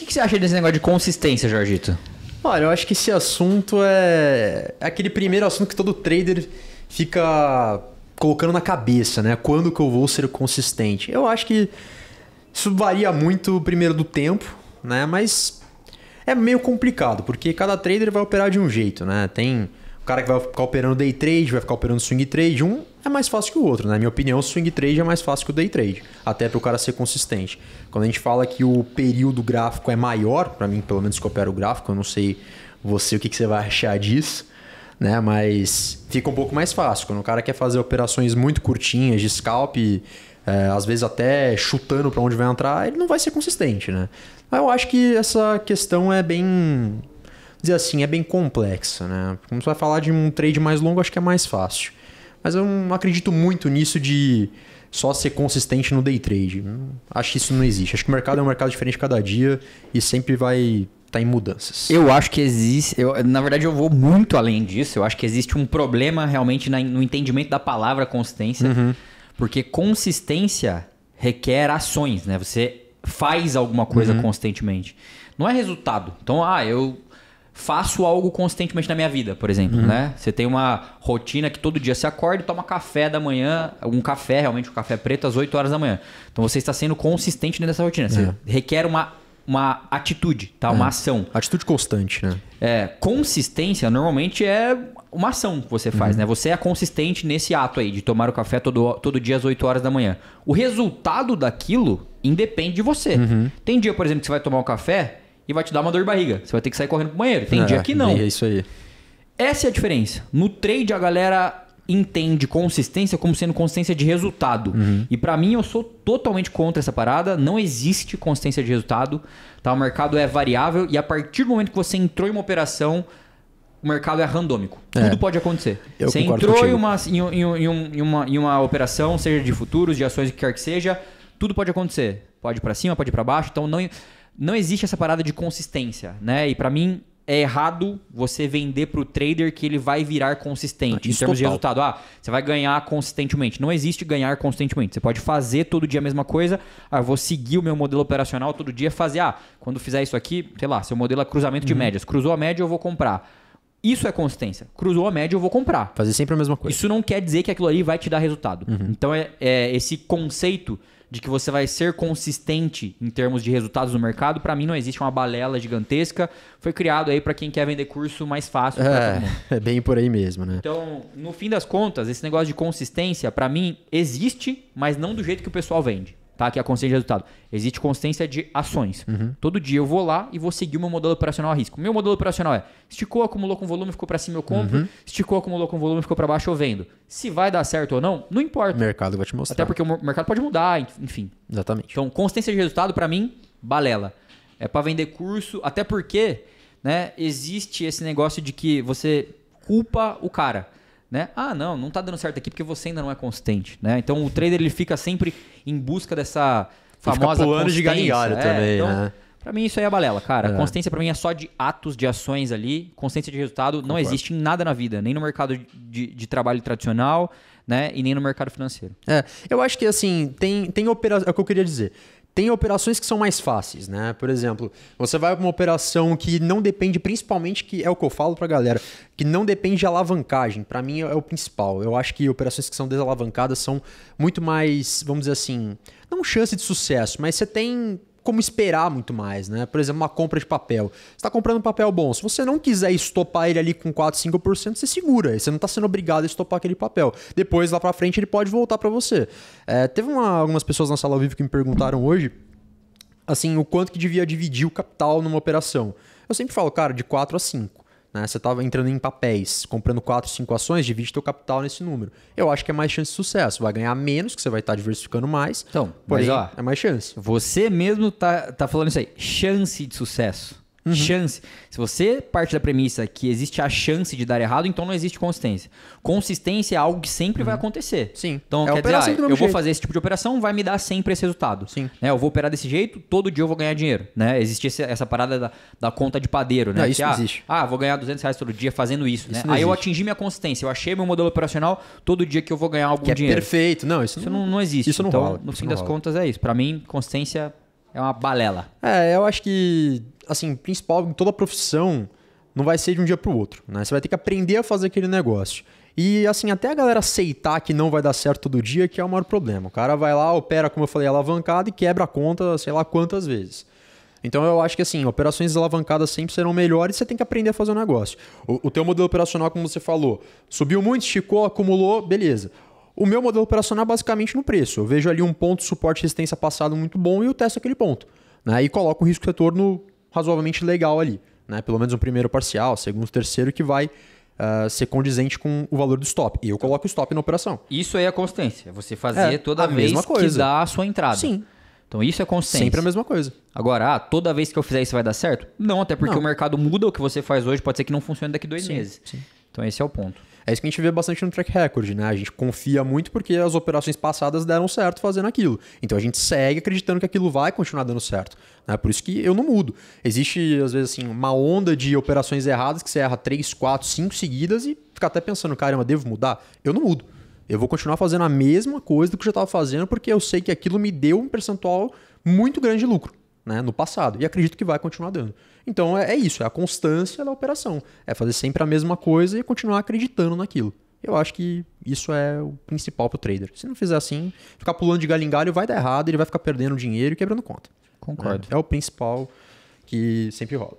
que, que você acha desse negócio de consistência, Jorgito? Olha, eu acho que esse assunto é... é aquele primeiro assunto que todo trader fica colocando na cabeça, né? Quando que eu vou ser consistente? Eu acho que isso varia muito primeiro do tempo, né? Mas é meio complicado, porque cada trader vai operar de um jeito, né? Tem o cara que vai ficar operando day trade, vai ficar operando swing trade, um é mais fácil que o outro. Na né? minha opinião, o swing trade é mais fácil que o day trade, até para o cara ser consistente. Quando a gente fala que o período gráfico é maior, para mim, pelo menos que opera o gráfico, eu não sei você o que, que você vai achar disso, né? Mas fica um pouco mais fácil. Quando o cara quer fazer operações muito curtinhas de scalp, é, às vezes até chutando para onde vai entrar, ele não vai ser consistente, né? Mas eu acho que essa questão é bem dizer assim, é bem complexa, né? Como você vai falar de um trade mais longo, acho que é mais fácil. Mas eu não acredito muito nisso de só ser consistente no day trade. Acho que isso não existe. Acho que o mercado é um mercado diferente cada dia e sempre vai estar tá em mudanças. Eu acho que existe. Eu, na verdade, eu vou muito além disso. Eu acho que existe um problema realmente no entendimento da palavra consistência. Uhum. Porque consistência requer ações, né? Você faz alguma coisa uhum. Não é resultado. Então, ah, eu faço algo constantemente na minha vida, por exemplo, uhum. né? Você tem uma rotina que todo dia você acorda e toma café da manhã, um café, realmente um café preto às 8 horas da manhã. Então você está sendo consistente nessa rotina. Você é. requer uma uma atitude, tá? Uma é. ação. Atitude constante, né? É, consistência normalmente é uma ação que você faz, uhum. né? Você é consistente nesse ato aí de tomar o café todo, todo dia às 8 horas da manhã. O resultado daquilo independe de você. Uhum. Tem dia, por exemplo, que você vai tomar o um café e vai te dar uma dor de barriga. Você vai ter que sair correndo pro banheiro. Tem é, dia que não. É isso aí. Essa é a diferença. No trade, a galera entende consistência como sendo consistência de resultado. Uhum. E para mim, eu sou totalmente contra essa parada. Não existe consistência de resultado. Tá? O mercado é variável e a partir do momento que você entrou em uma operação, o mercado é randômico. É. Tudo pode acontecer. Eu você entrou em uma, em, em, em, uma, em uma operação, seja de futuros, de ações, o que quer que seja tudo pode acontecer. Pode ir pra cima, pode ir pra baixo. Então não, não existe essa parada de consistência, né? E para mim é errado você vender pro trader que ele vai virar consistente ah, em termos total. de resultado. Ah, você vai ganhar consistentemente. Não existe ganhar consistentemente. Você pode fazer todo dia a mesma coisa. Ah, vou seguir o meu modelo operacional todo dia, fazer. Ah, quando fizer isso aqui, sei lá, seu modelo é cruzamento de uhum. médias. Cruzou a média, eu vou comprar. Isso é consistência. Cruzou a média, eu vou comprar. Fazer sempre a mesma coisa. Isso não quer dizer que aquilo ali vai te dar resultado. Uhum. Então, é, é, esse conceito de que você vai ser consistente em termos de resultados no mercado, para mim não existe uma balela gigantesca. Foi criado aí para quem quer vender curso mais fácil. É, é bem por aí mesmo, né? Então, no fim das contas, esse negócio de consistência, para mim, existe, mas não do jeito que o pessoal vende tá? Que é a consciência de resultado. Existe consciência de ações. Uhum. Todo dia eu vou lá e vou seguir o meu modelo operacional a risco. Meu modelo operacional é: esticou, acumulou com volume, ficou para cima, eu compro. Uhum. Esticou, acumulou com volume, ficou para baixo, eu vendo. Se vai dar certo ou não, não importa. O mercado vai te mostrar. Até porque o mercado pode mudar, enfim. Exatamente. Então, consciência de resultado, para mim, balela. É para vender curso, até porque, né, existe esse negócio de que você culpa o cara né? Ah, não, não está dando certo aqui porque você ainda não é consistente, né? Então o trader ele fica sempre em busca dessa famosa fica de galinhada é, também, então, né? mim isso aí é balela, cara. É. Consistência para mim é só de atos, de ações ali. Consistência de resultado Concordo. não existe em nada na vida, nem no mercado de, de trabalho tradicional, né? E nem no mercado financeiro. É, eu acho que assim, tem, tem operação. É o que eu queria dizer tem operações que são mais fáceis, né? Por exemplo, você vai para uma operação que não depende, principalmente que é o que eu falo para a galera, que não depende de alavancagem. Para mim é o principal. Eu acho que operações que são desalavancadas são muito mais, vamos dizer assim, não chance de sucesso, mas você tem como esperar muito mais, né? Por exemplo, uma compra de papel. Você está comprando um papel bom. Se você não quiser estopar ele ali com 4, 5%, você segura. Você não está sendo obrigado a estopar aquele papel. Depois, lá para frente, ele pode voltar para você. É, teve uma, algumas pessoas na sala ao vivo que me perguntaram hoje, assim, o quanto que devia dividir o capital numa operação. Eu sempre falo, cara, de 4 a 5. Né? Você estava entrando em papéis, comprando 4, 5 ações, divide teu capital nesse número. Eu acho que é mais chance de sucesso. Vai ganhar menos, que você vai estar tá diversificando mais. Então, porém, mas ó, é mais chance. Você mesmo tá, tá falando isso aí. Chance de sucesso. Uhum. Chance. Se você parte da premissa que existe a chance de dar errado, então não existe consistência. Consistência é algo que sempre uhum. vai acontecer. Sim. Então, é quer dizer, ah, eu jeito. vou fazer esse tipo de operação, vai me dar sempre esse resultado. Sim. Né? Eu vou operar desse jeito, todo dia eu vou ganhar dinheiro. Né? Existe essa, essa parada da, da, conta de padeiro, né? Não, isso que, não ah, existe. Ah, vou ganhar 200 reais todo dia fazendo isso. isso né? Aí existe. eu atingi minha consistência, eu achei meu modelo operacional todo dia que eu vou ganhar algum que é dinheiro. É perfeito. Não, isso, isso não, não, existe. Isso não então, rola. No fim das rola. contas, é isso. Para mim, consistência é uma balela. É, eu acho que assim, principal em toda profissão, não vai ser de um dia para o outro, né? Você vai ter que aprender a fazer aquele negócio. E assim, até a galera aceitar que não vai dar certo todo dia, que é o maior problema. O cara vai lá, opera, como eu falei, alavancado e quebra a conta, sei lá quantas vezes. Então eu acho que assim, operações alavancadas sempre serão melhores, você tem que aprender a fazer o um negócio. O, o teu modelo operacional, como você falou, subiu muito, esticou, acumulou, beleza. O meu modelo operacional é basicamente no preço. Eu vejo ali um ponto de suporte resistência passado muito bom e eu testo aquele ponto. Né? E coloco o risco retorno razoavelmente legal ali. Né? Pelo menos um primeiro parcial, segundo, terceiro, que vai Uh, ser condizente com o valor do stop. E eu tá. coloco o stop na operação. Isso aí é consistência. Você fazer é, toda vez mesma coisa. que dá a sua entrada. Sim. Então isso é consistência. Sempre a mesma coisa. Agora, ah, toda vez que eu fizer isso vai dar certo? Não, até porque não. o mercado muda, o que você faz hoje pode ser que não funcione daqui dois sim, meses. Sim. Então esse é o ponto. É isso que a gente vê bastante no track record, né? A gente confia muito porque as operações passadas deram certo fazendo aquilo. Então a gente segue acreditando que aquilo vai continuar dando certo. Né? Por isso que eu não mudo. Existe, às vezes, assim, uma onda de operações erradas que você erra 3, 4, 5 seguidas e fica até pensando, caramba, devo mudar? Eu não mudo. Eu vou continuar fazendo a mesma coisa do que eu já estava fazendo porque eu sei que aquilo me deu um percentual muito grande de lucro né, no passado. E acredito que vai continuar dando. Então é, é isso, é a constância da operação. É fazer sempre a mesma coisa e continuar acreditando naquilo. Eu acho que isso é o principal para o trader. Se não fizer assim, ficar pulando de galho em galho vai dar errado, ele vai ficar perdendo dinheiro e quebrando conta. Concordo. É, é o principal que sempre rola.